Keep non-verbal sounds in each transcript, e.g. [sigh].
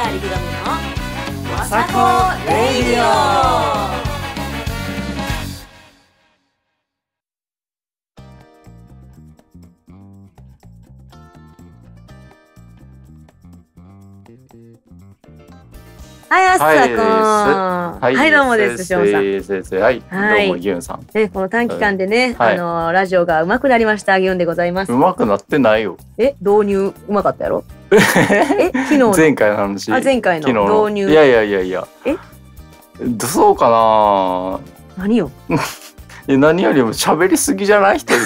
川りぐろみのわさこレイディはい、あっさこん。はい、どうもです、しょうさん。はい、どうも、ぎゅんさん。ね、この短期間でね、あの、ラジオが上手くなりました、ぎゅんでございます。上手くなってないよ。え、導入、うまかったやろえ昨日の [laughs] 前回の話あ前回の導入いやいやいやいやえどそうかな何よえ [laughs] 何よりも喋りすぎじゃない人 [laughs]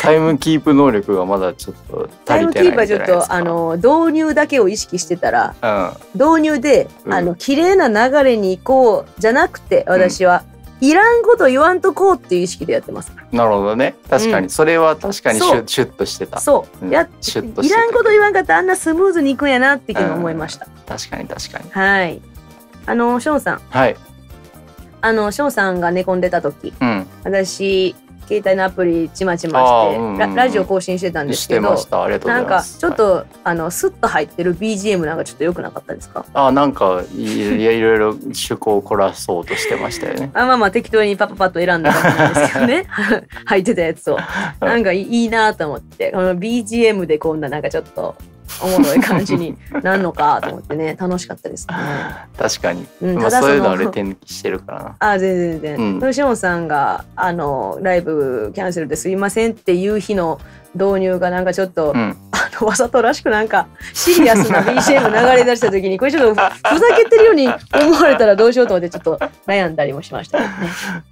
タイムキープ能力がまだちょっとタイムキープはちょっとあの導入だけを意識してたら、うん、導入で、うん、あの綺麗な流れに行こうじゃなくて私は、うん、いらんこと言わんとこうっていう意識でやってますから。なるほどね確かに、うん、それは確かにシュシュッとしてたそう、うん、やシュッといらんこと言わんかったあんなスムーズにいくんやなっていうの思いました、確かに確かにはいあのショーンさんはいあのショーンさんが寝込んでた時、うん、私携帯のアプリちまちまして、うんうん、ラジオ更新してたんですけどなんかちょっと、はい、あのスッと入ってる BGM なんかちょっと良くなかったですかあなんかいやいろいろ趣向を凝らそうとしてましたよね [laughs] あまあまあ適当にパパパッと選んだんですけどね [laughs] 入ってたやつをなんかいいなと思ってこの BGM でこんななんかちょっとおもろい感じになるのかと思ってね楽しかったですね。確かに、うん、ただそういうのはレ転してるからな。[laughs] あ全然全然。吉、う、ん、さんがあのライブキャンセルですいませんっていう日の導入がなんかちょっと、うん、あのわざとらしくなんかシリアスな BGM 流れ出した時にこれちょっと [laughs] ふざけてるように思われたらどうしようと思ってちょっと悩んだりもしました、ね、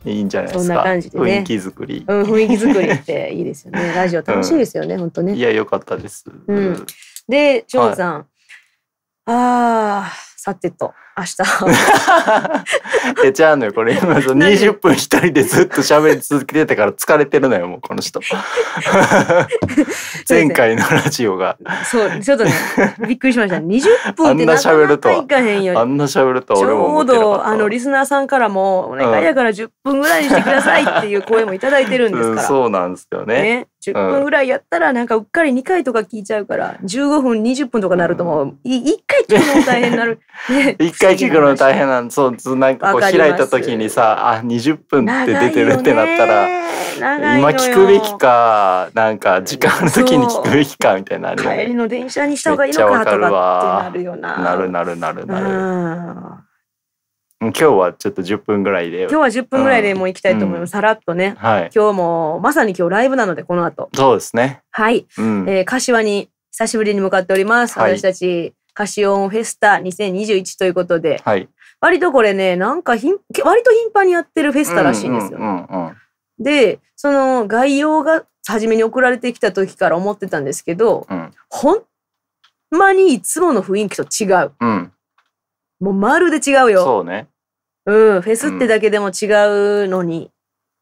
いいんじゃないですかそんな感じで、ね、雰囲気作り、うん、雰囲気作りっていいですよね [laughs] ラジオ楽しいですよね、うん、本当ねいやよかったです、うん、で翔さん、はい、あさてと明日え [laughs] ちゃうのよこれ [laughs] 今そ20分一人でずっと喋り続けてたから疲れてるのよもうこの人 [laughs] 前回のラジオがそうちょっとねびっくりしました20分ってなかなかいかへんよあんな喋ると俺も思ちょうどあのリスナーさんからもお願いやから10分ぐらいにしてくださいっていう声もいただいてるんですから、うん、そうなんですよねね10分ぐらいやったらなんかうっかり2回とか聞いちゃうから15分20分とかなるともう1回聞くの大変になる、1 [laughs] 回聞くの大変なんそうなんかこう開いた時にさあ20分って出てるってなったら今聞くべきかなんか時間の時に聞くべきかみたいな、ね、帰りの電車にした方がいいのかとかってなるよななるなるなるなる。今日はちょっと10分ぐらいで今日は10分ぐらいでもう行きたいと思います、うん、さらっとね、はい、今日もまさに今日ライブなのでこの後そうですねはい、うん、えー、柏に久しぶりに向かっております、はい、私たち柏シオンフェスタ2021ということで、はい、割とこれねなんかひん割と頻繁にやってるフェスタらしいんですよ、うんでその概要が初めに送られてきた時から思ってたんですけど、うん、ほんまにいつもの雰囲気と違う、うん、もうまるで違うよそうねうん、フェスってだけでも違うのに、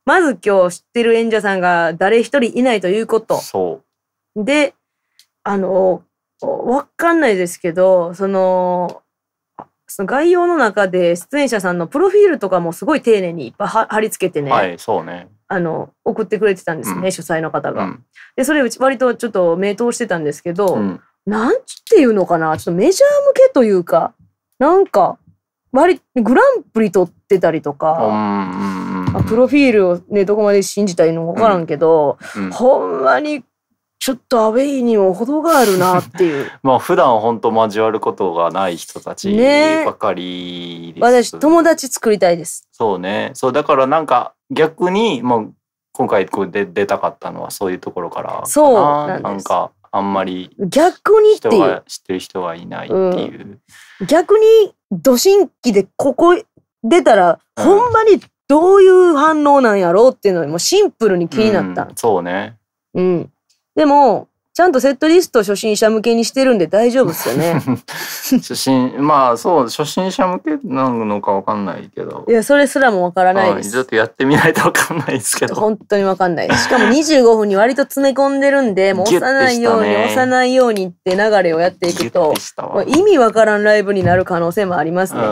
まず今日知ってる演者さんが誰一人いないということ。そう。で、あの、わかんないですけど、その、その概要の中で出演者さんのプロフィールとかもすごい丁寧にいっぱい貼り付けてね、はい、そうね。あの送ってくれてたんですね、うん主催の方が。うん。でそれうち割とちょっと名刀してたんですけど、うん。なんていうのかなちょっとメジャー向けというかなんか割グランプリ取ってたりとか、あ、プロフィールをねどこまで信じたいのか分からんけど、うんうん、ほんまにちょっとアウェイにも程があるなっていう [laughs] まあ普段本当交わることがない人たちばかりです、ね、私友達作りたいですそうねそうだからなんか逆にまあ、今回こうで出たかったのはそういうところからそうなんかあんまり逆にっていう知ってる人はいないっていう、うん、逆にド新規でここ出たら、ほんまにどういう反応なんやろうっていうのもうシンプルに気になった、うん、そうねうんでもちゃんとセットリスト初心者向けにしてるんで大丈夫っすよね。[laughs] 初心、まあそう、初心者向けなのかわかんないけど。いや、それすらもわからないです。ちょっとやってみないとわかんないですけど。本当にわかんない。しかも25分に割と詰め込んでるんで、もう押さないように、ね、押さないようにって流れをやっていくと、意味わからんライブになる可能性もありますね。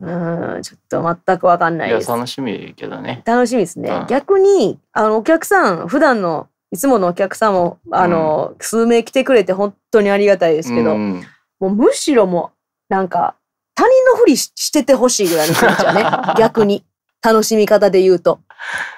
うん、ん、ちょっと全くわかんないです。楽しみけどね。楽しみですね。うん、逆に、あの、お客さん、普段のいつものお客さんも、あの、数名来てくれて本当にありがたいですけど、もうむしろもう、なんか、他人のふりしててほしいぐらいの気持ちはね、[laughs] 逆に。楽しみ方で言うと。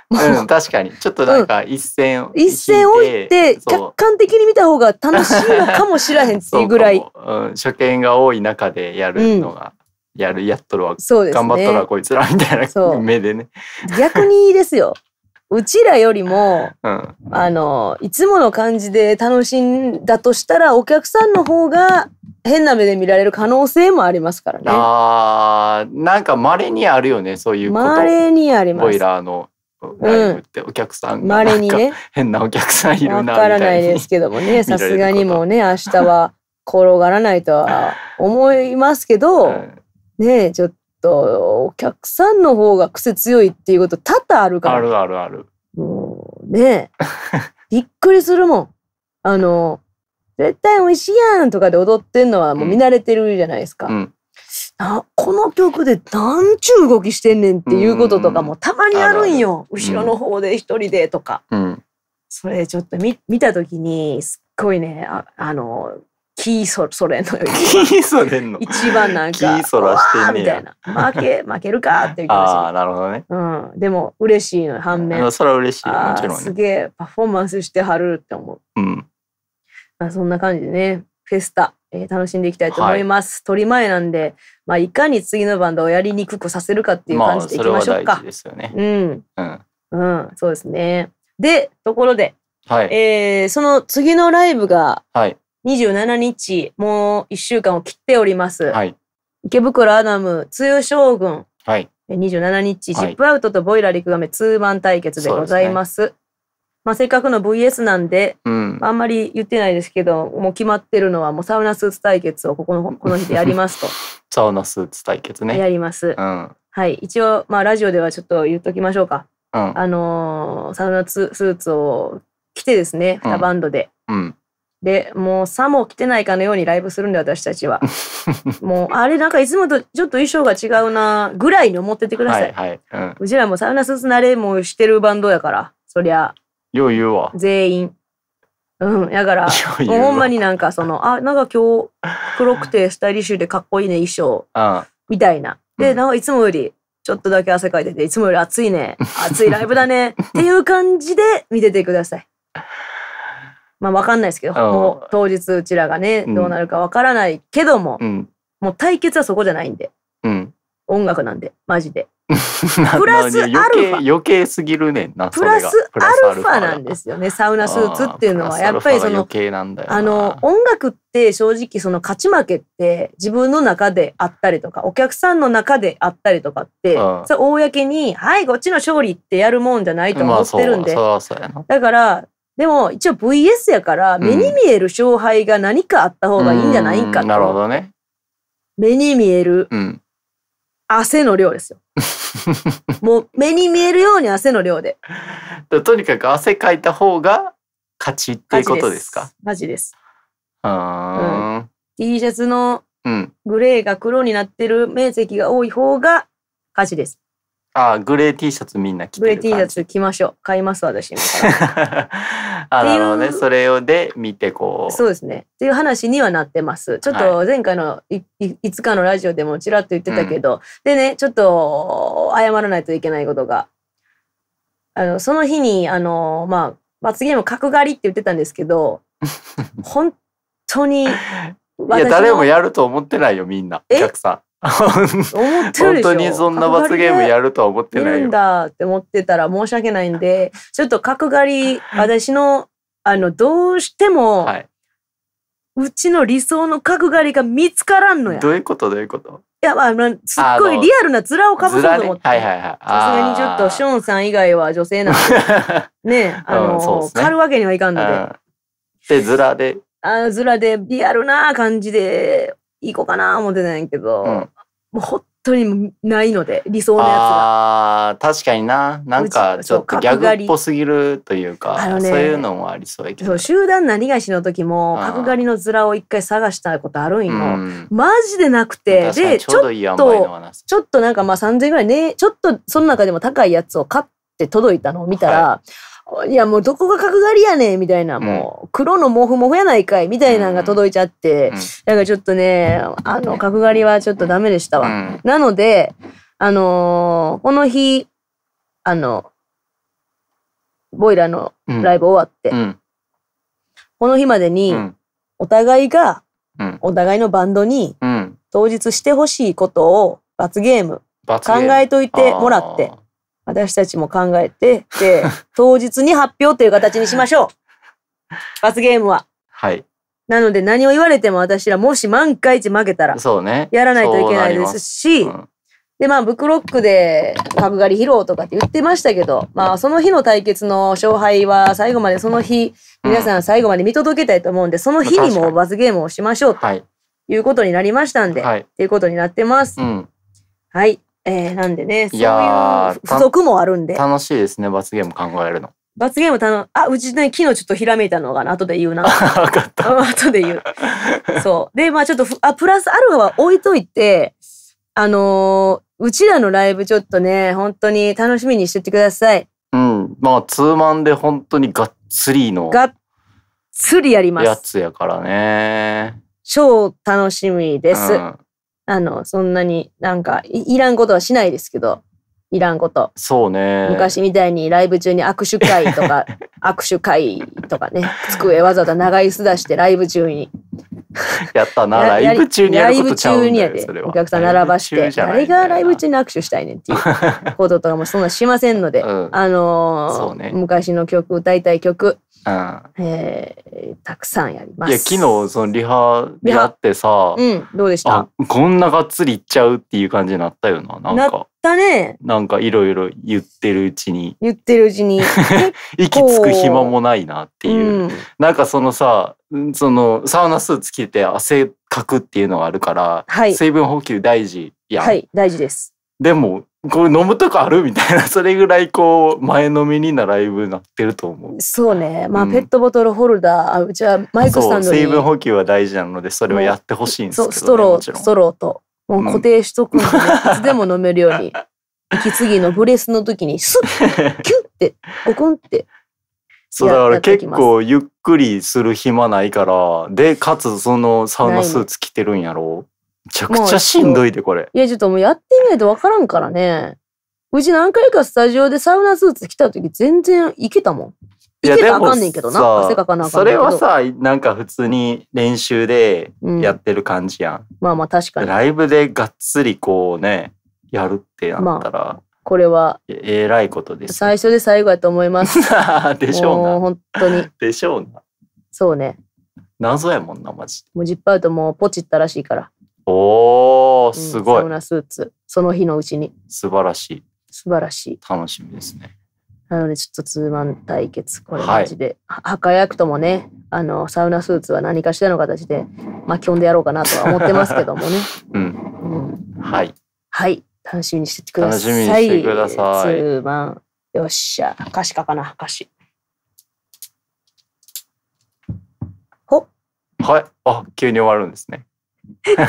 うん、確かに。ちょっとなんか一線、うん、一線置いて、客観的に見た方が楽しいのかもしらへんっていうぐらい。[laughs] ううん、初見が多い中でやるのが、うん、やる、やっとるわ。ね、頑張ったわこいつらみたいな目でね。逆にいいですよ。うちらよりも、うん、あの、いつもの感じで楽しんだとしたら、お客さんの方が変な目で見られる可能性もありますからね。あなんか稀にあるよね、そういうこと。稀にあります。ボイラーのライブってお客さんが、ん、にね、変なお客さんいるなみたいからないですけどもね、さすがにもね、明日は転がらないとは思いますけど、う [laughs] ん、ねちょっと、お客さんの方が癖強いっていうこと多々あるから。あるあるある。もうね、[laughs] びっくりするもん。あの、絶対美味しいやんとかで踊ってんのはもう見慣れてるじゃないですか。うんあこの曲で何ちゅう動きしてんねんっていうこととかもたまにあるんよ、うん、後ろの方で一人でとか、うん、それちょっと見見た時にすっごいねああのキーソソ連のキーソ連の一番なんかキーソラしてんねみたいな負け負けるかっていう気持ちああなるほどね、うん、でも嬉しいの反面それは嬉しいもちろん、ね、すげえパフォーマンスしてはるって思う、うん、まあ、そんな感じでねフェスタ、えー、楽しんでいきたいと思います、はい、り前なんで、まあ、いかに次のバンドをやりにくくさせるかっていう感じでいきましょうか、ですよねうん、うん、うん、そうですねでところで、はいえー、その次のライブが、はい27日、もう1週間を切っております。はい、池袋アダム、通将軍。はい。27日、ジップアウトとボイラーリクガメ通番対決でございます。すね、まあ、せっかくの VS なんで、うん、あんまり言ってないですけど、もう決まってるのはもうサウナスーツ対決をここの、[laughs] この日でやりますと。サウナスーツ対決ね。やります。うん、はい。一応、まあ、ラジオではちょっと言っときましょうか。うん、あのー、サウナスーツを着てですね、2バンドで。うんで、もうさも来てないかのようにライブするんで、私たちは。[laughs] もう、あれなんかいつもとちょっと衣装が違うな、ぐらいに思っててください。はいはい、うん、うちらもサウナスーツ慣れもしてるバンドやから、そりゃ。よう言うわ。全員。うん、やから、もうほんまになんかその、あ、なんか今日黒くてスタイリッシュでかっこいいね、衣装。みたいな。で、なんかいつもよりちょっとだけ汗かいてて、いつもより暑いね、暑いライブだね、っていう感じで見ててください。まあ分かんないですけどもう当日うちらがねどうなるか分からないけども、うん、もう対決はそこじゃないんで、うん、音楽なんでマジで。[laughs] プラスアルファ余計すぎるねんなプラスアルファなんですよねサウナスーツっていうのはやっぱりそのあの音楽って正直その勝ち負けって自分の中であったりとかお客さんの中であったりとかってそれ公に「はいこっちの勝利」ってやるもんじゃないと思ってるんでだからでも一応 VS やから目に見える勝敗が何かあった方がいいんじゃないかと、なるほどね目に見える汗の量ですよ [laughs] もう目に見えるように汗の量でとにかく汗かいた方が勝ちっていうことですかマジですうん、T シャツのグレーが黒になってる面積が多い方が勝ちです、ああ、グレー T シャツみんな着てるグレー T シャツ着ましょう。買います、私今 [laughs] あなるほどねそれをで見てこうそうですねっていう話にはなってますちょっと前回のい,、い、つかのラジオでもちらっと言ってたけど、うん、でねちょっと謝らないといけないことがあのその日にあのまあ罰ゲーム角刈りって言ってたんですけど [laughs] 本当にいや誰もやると思ってないよみんなお客さん。[laughs] 本当にそんな罰ゲームやるとは思ってないよ。んだって思ってたら申し訳ないんで、ちょっと角刈り、私の、あの、どうしても、はい、うちの理想の角刈りが見つからんのや。どういうことどういうこといや、まあ、すっごいリアルな面をかぶそうと思って。はいはいはい。さすがにちょっと、ショーンさん以外は女性なんで、[laughs] ね、あの、うんね、狩るわけにはいかんので。で、面で。あ面でリアルな感じで行こうかな思ってなんやけど、うん、もう本当にないので理想のやつが。あ確かにななんかちょっとギャグっぽすぎるというかそう,、ね、そういうのもありそうやけど、集団何がしの時も角刈りの面を一回探したことあるんよ、うん、マジでなくてでちょっとちょっとなんかまあ3,000円ぐらいねちょっとその中でも高いやつを買って届いたのを見たら。はいいやもうどこが角刈りやねんみたいな、もう黒のモフモフやないかいみたいなのが届いちゃって、だからちょっとね、あの角刈りはちょっとダメでしたわ。なので、あのこの日、あの、ボイラーのライブ終わって、この日までに、お互いが、お互いのバンドに、当日してほしいことを罰ゲーム、考えといてもらって、私たちも考えて、で、[laughs] 当日に発表という形にしましょう。罰ゲームは。はい。なので何を言われても私らもし万が一負けたら、そうね。やらないといけないですし、で、まあ、ブクロックで角刈り披露とかって言ってましたけど、まあ、その日の対決の勝敗は最後までその日、皆さん最後まで見届けたいと思うんで、その日にも罰ゲームをしましょうということになりましたんで、と、はい、いうことになってます。うん、はい。えー、なんでね、そういいう付属もあるんで。楽しいですね、罰ゲーム考えるの。罰ゲームたの、あ、うちね、昨日ちょっとひらめいたのがな、後で言うな。[laughs] 分かった。後で言う。[laughs] そう。で、まあちょっと、あ、プラスアルファは置いといて、あのー、うちらのライブちょっとね、本当に楽しみにしててください。うん。まあ、ツーマンで本当にがっつりの。がっつりやります。やつやからね。超楽しみです。うんあの、そんなになんかい、いらんことはしないですけど、いらんこと。そうね。昔みたいにライブ中に握手会とか、[laughs] 握手会とかね、机わざわざ長椅子出してライブ中に [laughs] やったな、ライブ中にやることちゃうんだよ、お客さん並ばして、誰がライブ中に握手したいねんっていう [laughs] こととかもそんなしませんので、うん、あのーね、昔の曲、歌いたい曲、うんえー、たくさんやります。いや、昨日、そのリハでやってさ、うん、どうでしたこんながっつりいっちゃうっていう感じになったよな、なんか。ったね。なんかいろいろ言ってるうちに。言ってるうちに。[laughs] 息つく暇もないなっていう。うん、なんかそのさ、そのサウナスーツ着て汗かくっていうのがあるから、はい、水分補給大事やはい、大事です。でも、これ飲むとかあるみたいな、[laughs] それぐらいこう、前のめりなライブなってると思う。そうね。まあ、ペットボトルホルダー、あじゃはマイクスタンドに。水分補給は大事なので、それはやってほしいんですけど、ね、そう、ストロー、ストローともう固定しとくんで、うん、いつでも飲めるように。[laughs] 息継ぎのブレスの時にスッ、キュッて、ゴクンって。そうだから結構ゆっくりする暇ないから、で、かつそのサウナスーツ着てるんやろめちゃくちゃしんどいでこれ。いや、ちょっともうやってみないとわからんからね。うち何回かスタジオでサウナスーツ着た時全然いけたもん。いやでもそれはさなんか普通に練習でやってる感じやん、うん、まあまあ確かにライブでがっつりこうねやるってやったら、まあ、これはえらいことです、最初で最後やと思います [laughs] でしょうな本当に [laughs] でしょうなそうね謎やもんなマジもうジップアウトもポチったらしいからおーすごい、うん、サウナスーツその日のうちに素晴らしい素晴らしい楽しみですねなのでちょっとツーマン対決これマジで、はい、は輝くともねあのサウナスーツは何かしらの形で巻き込んでやろうかなとは思ってますけどもね。[laughs] うん、うん、はい、はい、楽しみにしてください。楽しみにしてください。ツーマンよっしゃ歌詞かかな歌詞。ほはい。あ急に終わるんですね。[laughs] 今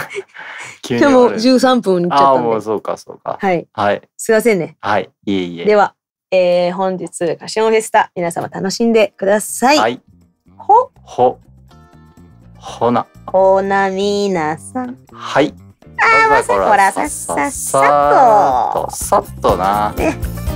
日でも十三分いっちゃったんで。あもうそうかそうか。はい。はい。すいませんね。はい。いえいえ。では。えー、本日カシオンフェスタ皆様楽しんでください。はい、ほほほなほなみなさん。はい。ああ、まさこらさっささっとさっとな。ね。